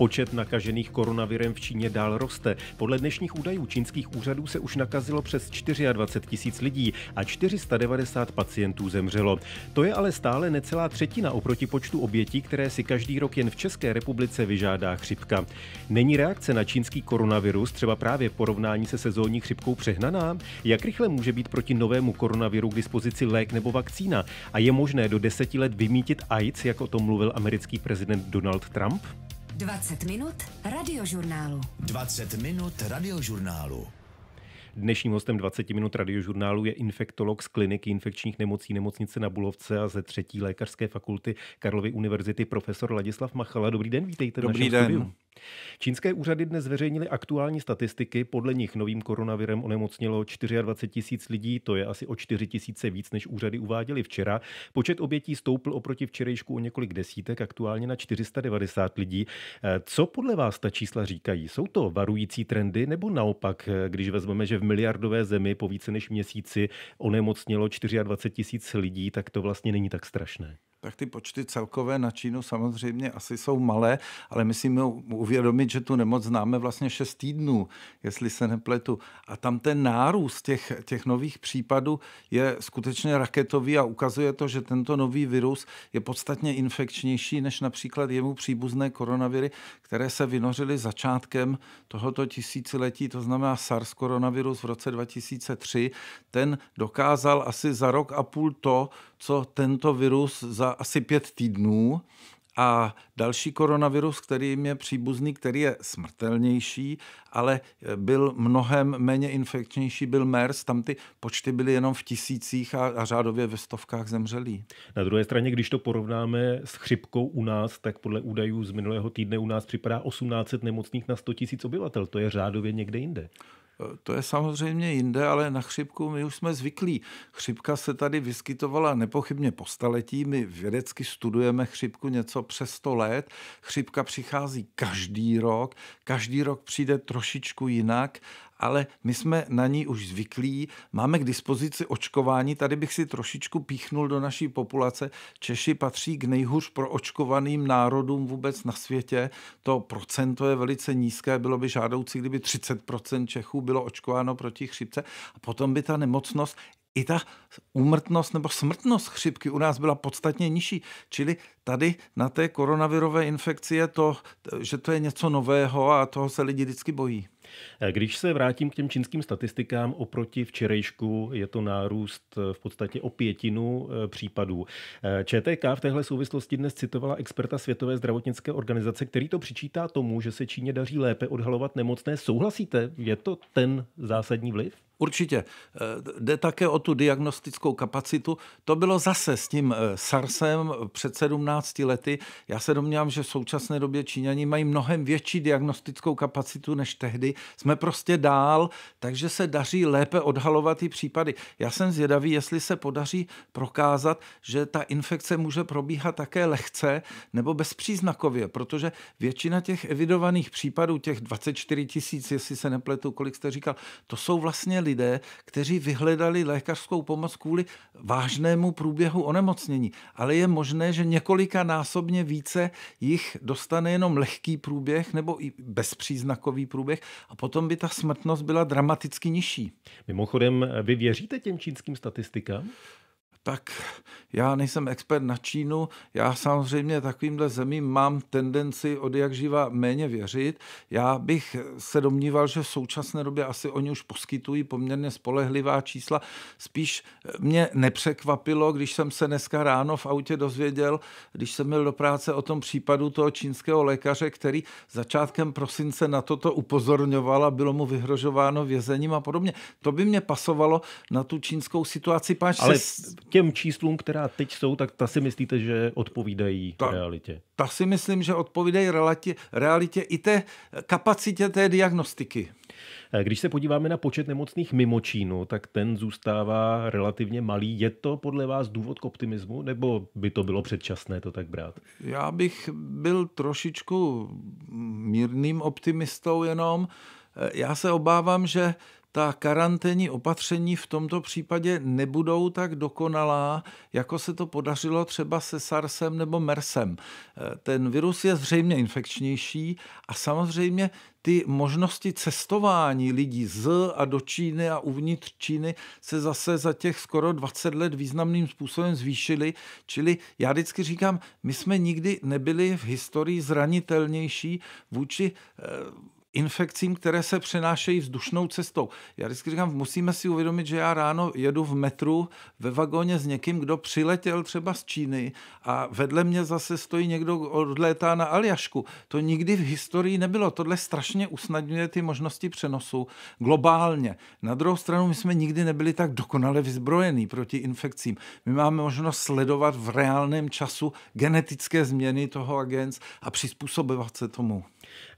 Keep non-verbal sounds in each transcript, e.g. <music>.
Počet nakažených koronavirem v Číně dál roste. Podle dnešních údajů čínských úřadů se už nakazilo přes 24 tisíc lidí a 490 pacientů zemřelo. To je ale stále necelá třetina oproti počtu obětí, které si každý rok jen v České republice vyžádá chřipka. Není reakce na čínský koronavirus třeba právě v porovnání se sezónní chřipkou přehnaná? Jak rychle může být proti novému koronaviru k dispozici lék nebo vakcína? A je možné do deseti let vymítit AIDS, jak o tom mluvil americký prezident Donald Trump? 20 minut radiožurnálu. 20 minut radiožurnálu. Dnešním hostem 20 minut radiožurnálu je infektolog z kliniky infekčních nemocí nemocnice na Bulovce a ze třetí lékařské fakulty Karlovy univerzity profesor Ladislav Machala. Dobrý den, vítejte Dobrý v našem den. studiu. Čínské úřady dnes zveřejnily aktuální statistiky, podle nich novým koronavirem onemocnilo 24 tisíc lidí, to je asi o 4 tisíce víc, než úřady uváděly včera. Počet obětí stoupl oproti včerejšku o několik desítek, aktuálně na 490 lidí. Eh, co podle vás ta čísla říkají? Jsou to varující trendy nebo naopak, eh, když vezmeme, že v miliardové zemi po více než měsíci onemocnilo 24 tisíc lidí, tak to vlastně není tak strašné? tak ty počty celkové na Čínu samozřejmě asi jsou malé, ale musíme uvědomit, že tu nemoc známe vlastně 6 týdnů, jestli se nepletu. A tam ten nárůst těch, těch nových případů je skutečně raketový a ukazuje to, že tento nový virus je podstatně infekčnější než například jemu příbuzné koronaviry, které se vynořily začátkem tohoto tisíciletí, to znamená SARS koronavirus v roce 2003. Ten dokázal asi za rok a půl to, co tento virus za asi pět týdnů. A další koronavirus, který je příbuzný, který je smrtelnější, ale byl mnohem méně infekčnější, byl MERS, tam ty počty byly jenom v tisících a, a řádově ve stovkách zemřelí. Na druhé straně, když to porovnáme s chřipkou u nás, tak podle údajů z minulého týdne u nás připadá 1800 nemocných na 100 000 obyvatel. To je řádově někde jinde. To je samozřejmě jinde, ale na chřipku my už jsme zvyklí. Chřipka se tady vyskytovala nepochybně po staletí. My vědecky studujeme chřipku něco přes 100 let. Chřipka přichází každý rok. Každý rok přijde trošičku jinak ale my jsme na ní už zvyklí, máme k dispozici očkování, tady bych si trošičku píchnul do naší populace. Češi patří k nejhůř proočkovaným národům vůbec na světě. To procento je velice nízké, bylo by žádoucí, kdyby 30% Čechů bylo očkováno proti chřipce a potom by ta nemocnost i ta úmrtnost nebo smrtnost chřipky u nás byla podstatně nižší. Čili tady na té koronavirové infekci je to, že to je něco nového a toho se lidi vždycky bojí. Když se vrátím k těm čínským statistikám, oproti včerejšku je to nárůst v podstatě o pětinu eh, případů. Eh, ČTK v téhle souvislosti dnes citovala experta Světové zdravotnické organizace, který to přičítá tomu, že se Číně daří lépe odhalovat nemocné. Souhlasíte? Je to ten zásadní vliv? Určitě. Eh, jde také o tu diagnostickou kapacitu. To bylo zase s tím eh, SARSem před 17 lety. Já se domnívám, že v současné době Číňani mají mnohem větší diagnostickou kapacitu než tehdy. Jsme prostě dál, takže se daří lépe odhalovat ty případy. Já jsem zvědavý, jestli se podaří prokázat, že ta infekce může probíhat také lehce nebo bezpříznakově, protože většina těch evidovaných případů, těch 24 tisíc, jestli se nepletu, kolik jste říkal, to jsou vlastně lidé, lidé, kteří vyhledali lékařskou pomoc kvůli vážnému průběhu onemocnění. Ale je možné, že několika násobně více jich dostane jenom lehký průběh nebo i bezpříznakový průběh a potom by ta smrtnost byla dramaticky nižší. Mimochodem, vy věříte těm čínským statistikám? tak já nejsem expert na Čínu, já samozřejmě takovýmhle zemím mám tendenci od jak živa méně věřit. Já bych se domníval, že v současné době asi oni už poskytují poměrně spolehlivá čísla. Spíš mě nepřekvapilo, když jsem se dneska ráno v autě dozvěděl, když jsem měl do práce o tom případu toho čínského lékaře, který začátkem prosince na toto upozorňoval a bylo mu vyhrožováno vězením a podobně. To by mě pasovalo na tu čínskou situaci, páč Ale se... tě těm číslům, která teď jsou, tak ta si myslíte, že odpovídají ta, realitě? Ta si myslím, že odpovídají realitě, realitě i té kapacitě té diagnostiky. Eh, když se podíváme na počet nemocných mimo Čínu, tak ten zůstává relativně malý. Je to podle vás důvod k optimismu, nebo by to bylo předčasné to tak brát? Já bych byl trošičku mírným optimistou jenom. Eh, já se obávám, že ta karanténní opatření v tomto případě nebudou tak dokonalá, jako se to podařilo třeba se SARSem nebo MERSem. Eh, ten virus je zřejmě infekčnější a samozřejmě ty možnosti cestování lidí z a do Číny a uvnitř Číny se zase za těch skoro 20 let významným způsobem zvýšily. Čili já vždycky říkám, my jsme nikdy nebyli v historii zranitelnější vůči eh, infekcím, které se přenášejí vzdušnou cestou. Já vždycky říkám, musíme si uvědomit, že já ráno jedu v metru ve vagóně s někým, kdo přiletěl třeba z Číny a vedle mě zase stojí někdo, odlétá na Aljašku. To nikdy v historii nebylo. Tohle strašně usnadňuje ty možnosti přenosu globálně. Na druhou stranu my jsme nikdy nebyli tak dokonale vyzbrojení proti infekcím. My máme možnost sledovat v reálném času genetické změny toho agens a přizpůsobovat se tomu.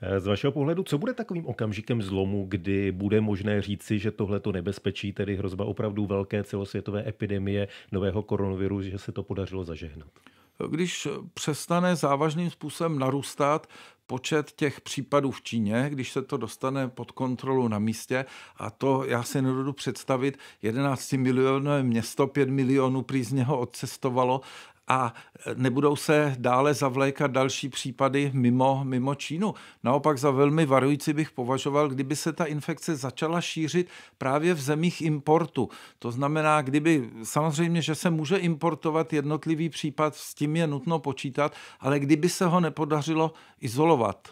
Eh, z vašeho pohledu, co bude takovým okamžikem zlomu, kdy bude možné říci, že tohleto nebezpečí, tedy hrozba opravdu velké celosvětové epidemie nového koronaviru, že se to podařilo zažehnat? Když přestane závažným způsobem narůstat počet těch případů v Číně, když se to dostane pod kontrolu na místě, a to já si nedodu představit, 11 milionové město, 5 milionů prý z něho odcestovalo a nebudou se dále zavlékat další případy mimo, mimo Čínu. Naopak za velmi varující bych považoval, kdyby se ta infekce začala šířit právě v zemích importu. To znamená, kdyby samozřejmě, že se může importovat jednotlivý případ, s tím je nutno počítat, ale kdyby se ho nepodařilo izolovat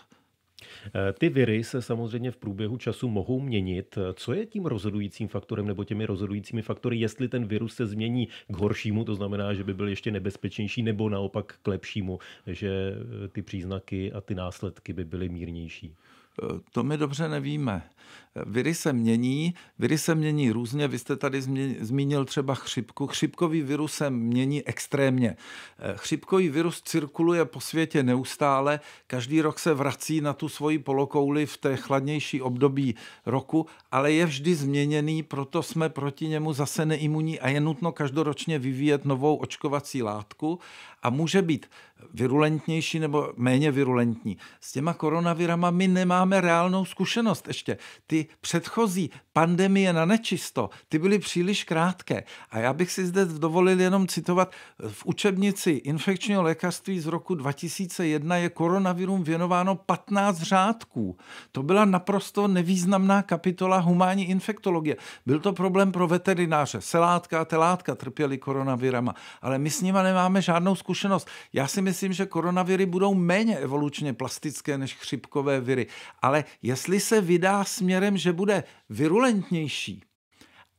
Eh, ty viry se samozřejmě v průběhu času mohou měnit. Co je tím rozhodujícím faktorem nebo těmi rozhodujícími faktory, jestli ten virus se změní k horšímu, to znamená, že by byl ještě nebezpečnější, nebo naopak k lepšímu, že eh, ty příznaky a ty následky by byly mírnější? Eh, to my dobře nevíme. Eh, viry se mění, viry se mění různě. Vy jste tady zmínil třeba chřipku. Chřipkový virus se mění extrémně. Eh, chřipkový virus cirkuluje po světě neustále, každý rok se vrací na tu svoji polokouli v té chladnější období roku, ale je vždy změněný, proto jsme proti němu zase neimunní a je nutno každoročně vyvíjet novou očkovací látku a může být virulentnější nebo méně virulentní. S těma koronavirama my nemáme reálnou zkušenost ještě. Ty předchozí pandemie na nečisto, ty byly příliš krátké. A já bych si zde dovolil jenom citovat, v učebnici infekčního lékařství z roku 2001 je koronavirům věnováno 15 řádků. To byla naprosto nevýznamná kapitola humánní infektologie. Byl to problém pro veterináře. Selátka a telátka trpěli koronavirama, ale my s nimi nemáme žádnou zkušenost. Já si myslím, myslím, že koronaviry budou méně evolučně plastické než chřipkové viry. Ale jestli se vydá směrem, že bude virulentnější,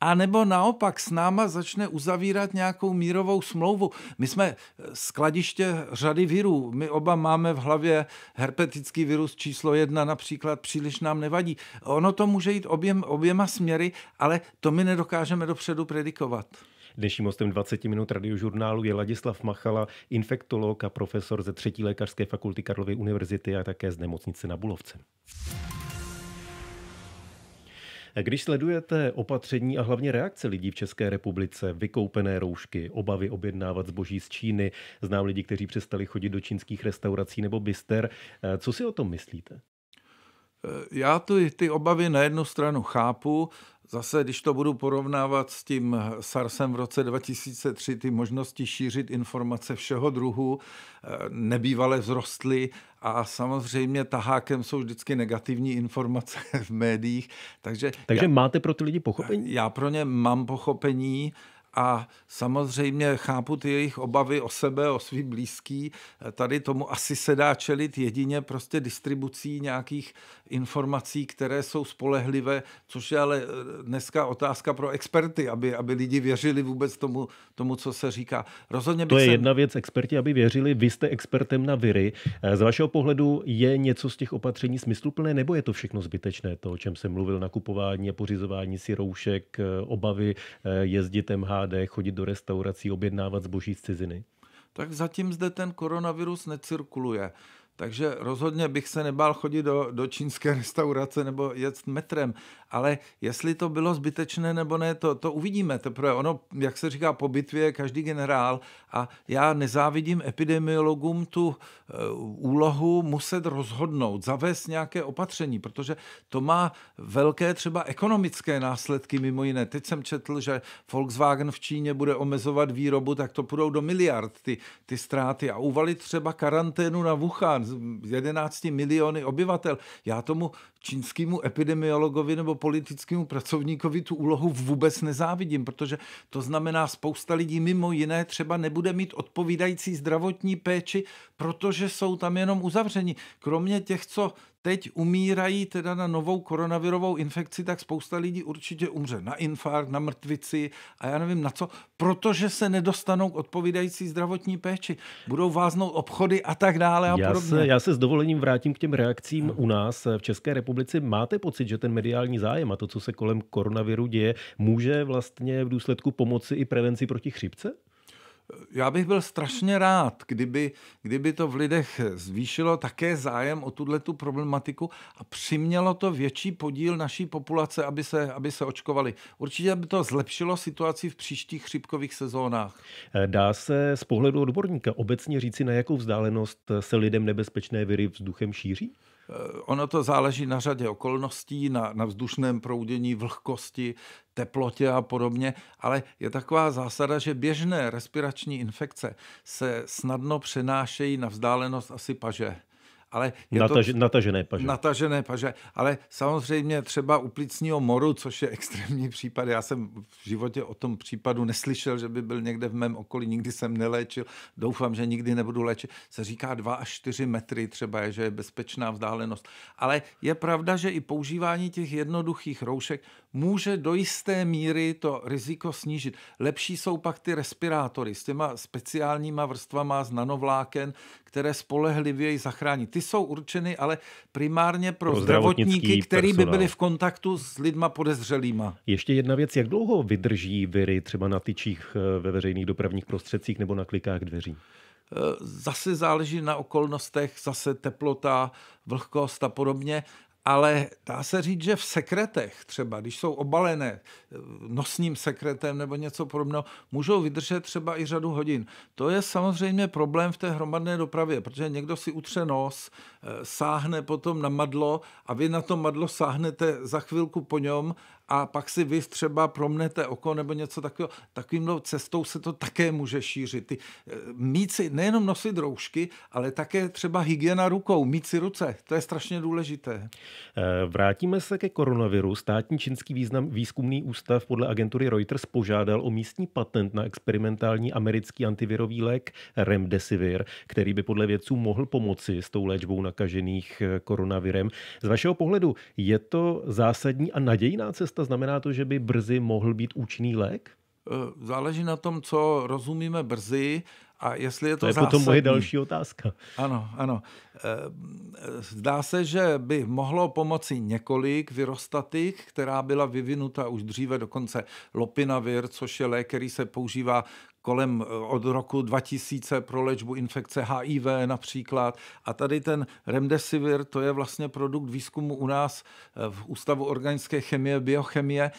a nebo naopak s náma začne uzavírat nějakou mírovou smlouvu. My jsme eh, skladiště řady virů. My oba máme v hlavě herpetický virus číslo jedna například, příliš nám nevadí. Ono to může jít oběma směry, ale to my nedokážeme dopředu predikovat. Dnešním hostem 20 minut radiožurnálu je Ladislav Machala, infektolog a profesor ze třetí lékařské fakulty Karlovy univerzity a také z nemocnice na Bulovce. Když sledujete opatření a hlavně reakce lidí v České republice, vykoupené roušky, obavy objednávat zboží z Číny, znám lidi, kteří přestali chodit do čínských restaurací nebo bister, co si o tom myslíte? Já ty, ty obavy na jednu stranu chápu, Zase, když to budu porovnávat s tím SARSem v roce 2003, ty možnosti šířit informace všeho druhu eh, nebývale vzrostly a samozřejmě tahákem jsou vždycky negativní informace <laughs> v médiích. Takže, takže já, máte pro ty lidi pochopení? Já pro ně mám pochopení a samozřejmě chápu ty jejich obavy o sebe, o svý blízký. Tady tomu asi se dá čelit jedině prostě distribucí nějakých informací, které jsou spolehlivé, což je ale eh, dneska otázka pro experty, aby, aby lidi věřili vůbec tomu, tomu co se říká. Rozhodně to je jsem... jedna věc, experti, aby věřili. Vy jste expertem na viry. Eh, z vašeho pohledu je něco z těch opatření smysluplné, nebo je to všechno zbytečné, to, o čem jsem mluvil, nakupování a pořizování si roušek, eh, obavy jezdit MH pádech, chodit do restaurací, objednávat zboží z ciziny? Tak zatím zde ten koronavirus necirkuluje. Takže rozhodně bych se nebál chodit do, do čínské <laughs> restaurace nebo jet metrem. Ale jestli to bylo zbytečné nebo ne, to, to uvidíme teprve. Ono, jak se říká, po bitvě každý generál. A já nezávidím epidemiologům tu e, úlohu muset rozhodnout, zavést nějaké opatření, protože to má velké třeba ekonomické následky mimo jiné. Teď jsem četl, že Volkswagen v Číně bude omezovat výrobu, tak to půjdou do miliard ty, ty ztráty. A uvalit třeba karanténu na Wuhan 11 miliony obyvatel. Já tomu čínskému epidemiologovi nebo politickému pracovníkovi tu úlohu vůbec nezávidím, protože to znamená, spousta lidí mimo jiné třeba nebude mít odpovídající zdravotní péči, protože jsou tam jenom uzavřeni. Kromě těch, co teď umírají teda na novou koronavirovou infekci, tak spousta lidí určitě umře na infarkt, na mrtvici a já nevím na co, protože se nedostanou k odpovídající zdravotní péči. Budou váznout obchody a tak dále a já podobně. Se, já se s dovolením vrátím k těm reakcím no. u nás v České republice. Máte pocit, že ten mediální zájem a to, co se kolem koronaviru děje, může vlastně v důsledku pomoci i prevenci proti chřipce? já bych byl strašně rád, kdyby, kdyby to v lidech zvýšilo také zájem o tuhle tu problematiku a přimělo to větší podíl naší populace, aby se, aby se očkovali. Určitě by to zlepšilo situaci v příštích chřipkových sezónách. Dá se z pohledu odborníka obecně říci, na jakou vzdálenost se lidem nebezpečné viry vzduchem šíří? Eh, ono to záleží na řadě okolností, na, na vzdušném proudění, vlhkosti, teplotě a podobně, ale je taková zásada, že běžné respirační infekce se snadno přenášejí na vzdálenost asi paže ale je Nataž, to... Natažené paže. Natažené paže, ale samozřejmě třeba u plicního moru, což je <laughs> extrémní případ, já jsem v životě o tom případu neslyšel, že by byl někde v mém okolí, nikdy jsem neléčil, doufám, že nikdy nebudu léčit, se říká 2 až 4 metry třeba, je, že je bezpečná vzdálenost. Ale je pravda, že i používání těch jednoduchých roušek může do jisté míry to riziko snížit. Lepší jsou pak ty respirátory s těma speciálníma vrstvama z nanovláken, které spolehlivěji zachrání. Ty jsou určeny ale primárně pro, pro zdravotníky, kteří by byli v kontaktu s lidma podezřelýma. Ještě jedna věc, jak dlouho vydrží viry třeba na tyčích eh, ve veřejných dopravních prostředcích nebo na klikách dveří? Eh, zase záleží na okolnostech, zase teplota, vlhkost a podobně, ale dá se říct, že v sekretech třeba, když jsou obalené eh, nosním sekretem nebo něco podobného, můžou vydržet třeba i řadu hodin. To je samozřejmě problém v té hromadné dopravě, protože někdo si utře nos, eh, sáhne potom na madlo a vy na to madlo sáhnete za chvilku po něm a pak si vy třeba promnete oko nebo něco takového. Takovým cestou se to také může šířit. Ty, eh, mít si nejenom nosit roušky, ale také třeba hygiena rukou, mít si ruce. To je strašně důležité. Eh, vrátíme se ke koronaviru. Státní čínský význam, výzkumný ústav podle agentury Reuters požádal o místní patent na experimentální americký antivirový lék Remdesivir, který by podle vědců mohl pomoci s tou léčbou nakažených eh, koronavirem. Z vašeho pohledu je to zásadní a nadějná cesta a znamená to, že by brzy mohl být účinný lék? Eh, záleží na tom, co rozumíme brzy a jestli je to, to je zásadní. potom moje další otázka. Ano, ano. Eh, zdá se, že by mohlo pomoci několik virostatik, která byla vyvinuta už dříve, dokonce lopinavir, což je lék, který se používá kolem eh, od roku 2000 pro léčbu infekce HIV například. A tady ten remdesivir, to je vlastně produkt výzkumu u nás eh, v Ústavu organické chemie, biochemie.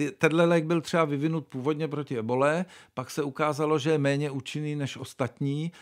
Eh, tenhle lék byl třeba vyvinut původně proti ebole, pak se ukázalo, že je méně účinný než ostatní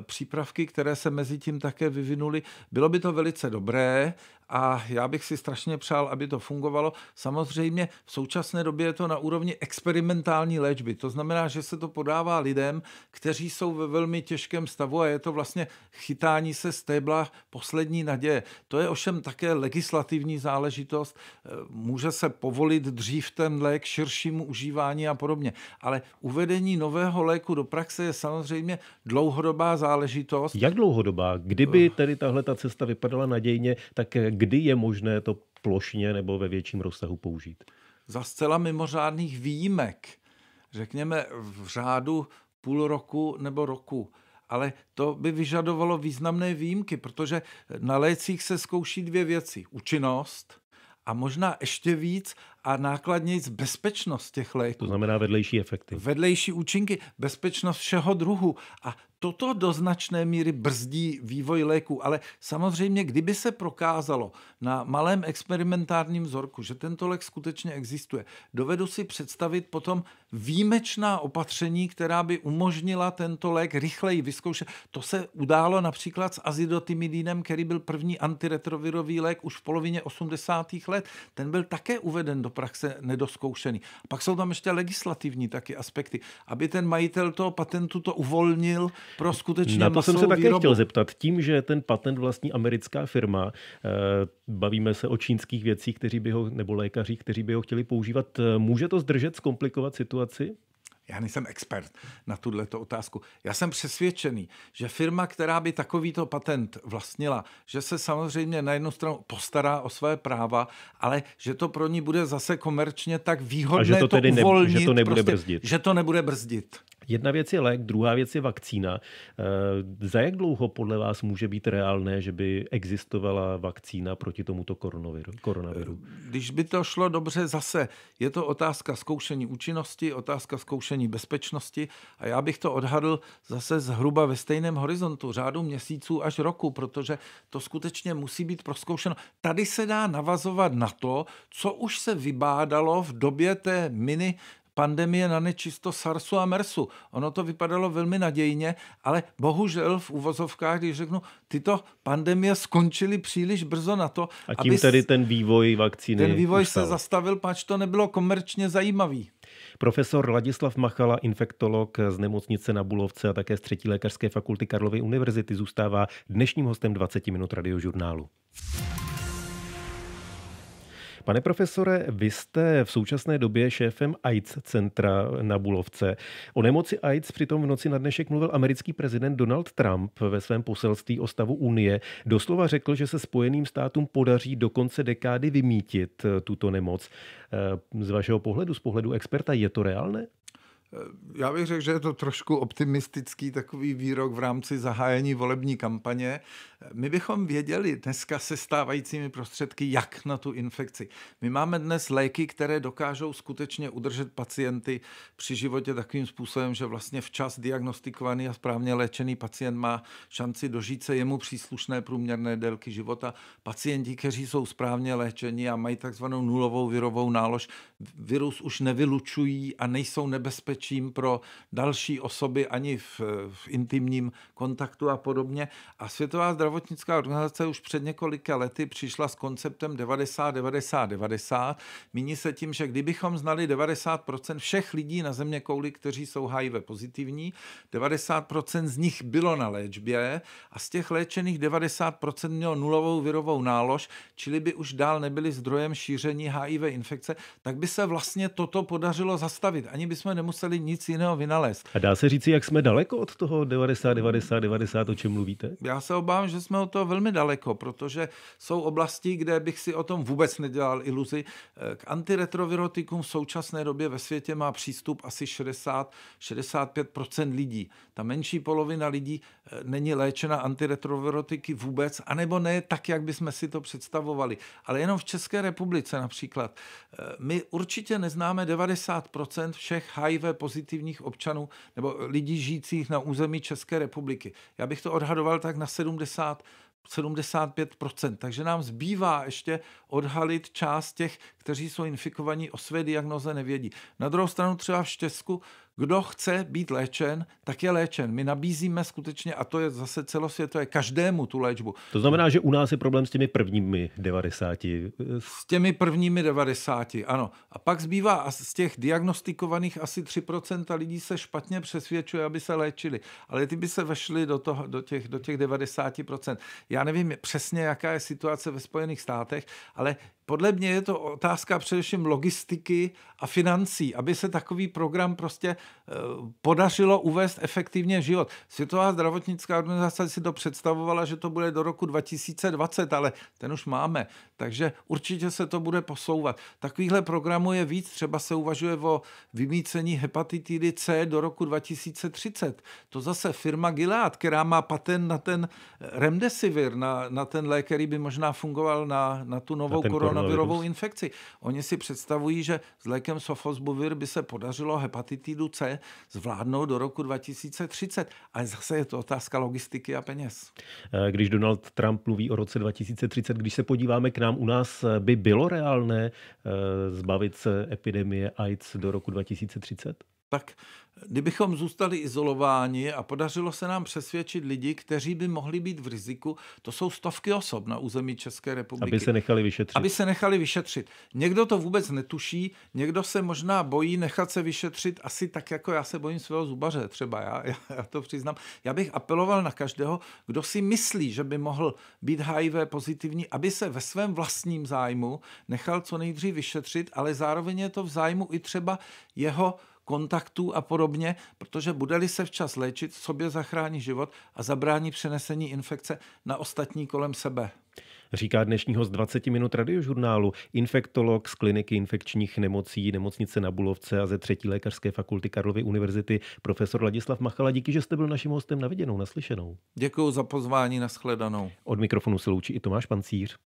přípravky, které se mezi tím také vyvinuly. Bylo by to velice dobré, a já bych si strašně přál, aby to fungovalo. Samozřejmě v současné době je to na úrovni experimentální léčby. To znamená, že se to podává lidem, kteří jsou ve velmi těžkém stavu a je to vlastně chytání se stébla poslední naděje. To je ovšem také legislativní záležitost. Eh, může se povolit dřív ten lék širšímu užívání a podobně. Ale uvedení nového léku do praxe je samozřejmě dlouhodobá záležitost. Jak dlouhodobá? Kdyby eh. tedy tahle ta cesta vypadala nadějně, tak kdy je možné to plošně nebo ve větším rozsahu použít? Za zcela mimořádných výjimek, řekněme v řádu půl roku nebo roku. Ale to by vyžadovalo významné výjimky, protože na lécích se zkouší dvě věci. Účinnost a možná ještě víc a nákladnějíc bezpečnost těch léků. To znamená vedlejší efekty. Vedlejší účinky, bezpečnost všeho druhu. A toto do značné míry brzdí vývoj léku, ale samozřejmě, kdyby se prokázalo na malém experimentárním vzorku, že tento lék skutečně existuje, dovedu si představit potom výjimečná opatření, která by umožnila tento lék rychleji vyzkoušet. To se událo například s azidotimidinem, který byl první antiretrovirový lék už v polovině 80. let. Ten byl také uveden do praxe nedoskoušený. Pak jsou tam ještě legislativní taky aspekty, aby ten majitel toho patentu to uvolnil, pro skutečně Na to jsem se také výrobu. chtěl zeptat. Tím, že ten patent vlastní americká firma, eh, bavíme se o čínských věcích, kteří by ho, nebo lékaři, kteří by ho chtěli používat, eh, může to zdržet, zkomplikovat situaci? Já nejsem expert na tuto otázku. Já jsem přesvědčený, že firma, která by takovýto patent vlastnila, že se samozřejmě na jednu stranu postará o své práva, ale že to pro ní bude zase komerčně tak výhodné A že to, tedy uvolnit, ne, že to nebude prostě, brzdit. Že to nebude brzdit. Jedna věc je lék, druhá věc je vakcína. Eh, za jak dlouho podle vás může být reálné, že by existovala vakcína proti tomuto koronaviru? Eh, když by to šlo dobře, zase je to otázka zkoušení účinnosti, otázka zkoušení bezpečnosti a já bych to odhadl zase zhruba ve stejném horizontu, řádu měsíců až roku, protože to skutečně musí být proskoušeno. Tady se dá navazovat na to, co už se vybádalo v době té mini pandemie na nečisto SARSu a MERSu. Ono to vypadalo velmi nadějně, ale bohužel v uvozovkách, když řeknu, tyto pandemie skončily příliš brzo na to, A tím aby tedy ten vývoj vakcíny Ten vývoj ustal. se zastavil, pač to nebylo komerčně zajímavý. Profesor Ladislav Machala, infektolog z nemocnice na Bulovce a také z třetí lékařské fakulty Karlovy univerzity, zůstává dnešním hostem 20 minut radiožurnálu. Pane profesore, vy jste v současné době šéfem AIDS centra na Bulovce. O nemoci AIDS přitom v noci na dnešek mluvil americký prezident Donald Trump ve svém poselství o stavu Unie. Doslova řekl, že se Spojeným státům podaří do konce dekády vymítit eh, tuto nemoc. Eh, z vašeho pohledu, z pohledu experta, je to reálné? Eh, já bych řekl, že je to trošku optimistický takový výrok v rámci zahájení volební kampaně. My bychom věděli dneska se stávajícími prostředky, jak na tu infekci. My máme dnes léky, které dokážou skutečně udržet pacienty při životě takovým způsobem, že vlastně včas diagnostikovaný a správně léčený pacient má šanci dožít se jemu příslušné průměrné délky života. Pacienti, kteří jsou správně léčeni a mají takzvanou nulovou virovou nálož, virus už nevylučují a nejsou nebezpečím pro další osoby ani v, v intimním kontaktu a podobně. A Světová zdravotnictví zdravotnická organizace už před několika lety přišla s konceptem 90, 90, 90. Míní se tím, že kdybychom znali 90% všech lidí na země kouli, kteří jsou HIV pozitivní, 90% z nich bylo na léčbě a z těch léčených 90% mělo nulovou virovou nálož, čili by už dál nebyli zdrojem šíření HIV infekce, tak by se vlastně toto podařilo zastavit. Ani bychom nemuseli nic jiného vynalézt. A dá se říci, jak jsme daleko od toho 90, 90, 90, o čem mluvíte? Já se obávám, že že jsme o to velmi daleko, protože jsou oblasti, kde bych si o tom vůbec nedělal iluzi. Eh, k antiretrovirotikům v současné době ve světě má přístup asi 60-65 lidí. Ta menší polovina lidí eh, není léčena antiretrovirotiky vůbec, anebo ne tak, jak bychom si to představovali. Ale jenom v České republice například. Eh, my určitě neznáme 90 všech HIV pozitivních občanů nebo lidí žijících na území České republiky. Já bych to odhadoval tak na 70 up 75%. Takže nám zbývá ještě odhalit část těch, kteří jsou infikovaní, o své diagnoze nevědí. Na druhou stranu třeba v Štěsku, kdo chce být léčen, tak je léčen. My nabízíme skutečně, a to je zase celosvětové, každému tu léčbu. To znamená, že u nás je problém s těmi prvními 90. Eh, s těmi prvními 90, ano. A pak zbývá z těch diagnostikovaných asi 3% lidí se špatně přesvědčuje, aby se léčili. Ale ty by se vešly do, toho, do, těch, do těch 90%. Já nevím přesně, jaká je situace ve Spojených státech, ale podle mě je to otázka především logistiky a financí, aby se takový program prostě eh, podařilo uvést efektivně v život. Světová zdravotnická organizace si to představovala, že to bude do roku 2020, ale ten už máme, takže určitě se to bude posouvat. Takovýchhle programů je víc, třeba se uvažuje o vymícení hepatitidy C do roku 2030. To zase firma Gilead, která má patent na ten eh, remdesivir, Remdesivir, na, na ten lék, který by možná fungoval na, na tu novou na koronavirovou koronavirus. infekci. Oni si představují, že s lékem Sofosbuvir by se podařilo hepatitidu C zvládnout do roku 2030. Ale zase je to otázka logistiky a peněz. Eh, když Donald Trump mluví o roce 2030, když se podíváme k nám, u nás eh, by bylo reálné eh, zbavit se epidemie AIDS do roku 2030? tak eh, kdybychom zůstali izolováni a podařilo se nám přesvědčit lidi, kteří by mohli být v riziku, to jsou stovky osob na území České republiky. Aby se nechali vyšetřit. Aby se nechali vyšetřit. Někdo to vůbec netuší, někdo se možná bojí nechat se vyšetřit, asi tak jako já se bojím svého zubaře, třeba já, <laughs> já, já to přiznám. Já bych apeloval na každého, kdo si myslí, že by mohl být HIV pozitivní, aby se ve svém vlastním zájmu nechal co nejdřív vyšetřit, ale zároveň je to v zájmu i třeba jeho kontaktů a podobně, protože bude-li se včas léčit, sobě zachrání život a zabrání přenesení infekce na ostatní kolem sebe. Říká dnešního z 20 minut radiožurnálu infektolog z kliniky infekčních nemocí Nemocnice na Bulovce a ze třetí lékařské fakulty Karlovy univerzity profesor Ladislav Machala. Díky, že jste byl naším hostem na viděnou, naslyšenou. Děkuji za pozvání, nashledanou. Od mikrofonu se loučí i Tomáš Pancíř.